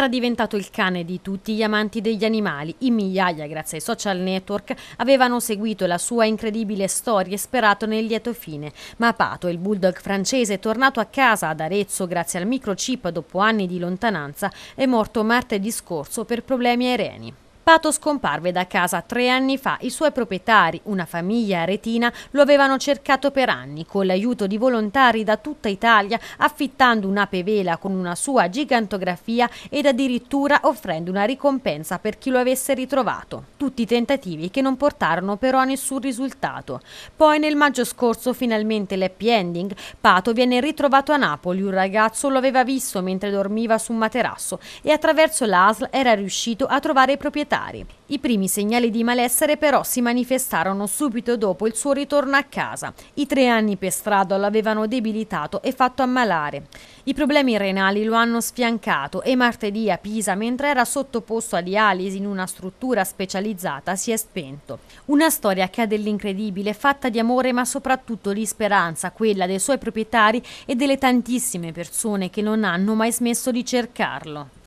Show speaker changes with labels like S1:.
S1: Era diventato il cane di tutti gli amanti degli animali. In migliaia, grazie ai social network, avevano seguito la sua incredibile storia e sperato nel lieto fine. Ma Pato, il bulldog francese, tornato a casa ad Arezzo grazie al microchip dopo anni di lontananza, è morto martedì scorso per problemi ai reni. Pato scomparve da casa tre anni fa. I suoi proprietari, una famiglia aretina, lo avevano cercato per anni con l'aiuto di volontari da tutta Italia, affittando un'ape vela con una sua gigantografia ed addirittura offrendo una ricompensa per chi lo avesse ritrovato. Tutti tentativi che non portarono però a nessun risultato. Poi nel maggio scorso finalmente l'happy ending, Pato viene ritrovato a Napoli. Un ragazzo lo aveva visto mentre dormiva su un materasso e attraverso l'ASL era riuscito a trovare i proprietari familiari. I primi segnali di malessere però si manifestarono subito dopo il suo ritorno a casa. I tre anni per strada lo avevano debilitato e fatto ammalare. I problemi renali lo hanno sfiancato e martedì a Pisa, mentre era sottoposto a dialisi in una struttura specializzata, si è spento. Una storia che ha dell'incredibile, fatta di amore ma soprattutto di speranza, quella dei suoi proprietari e delle tantissime persone che non hanno mai smesso di cercarlo.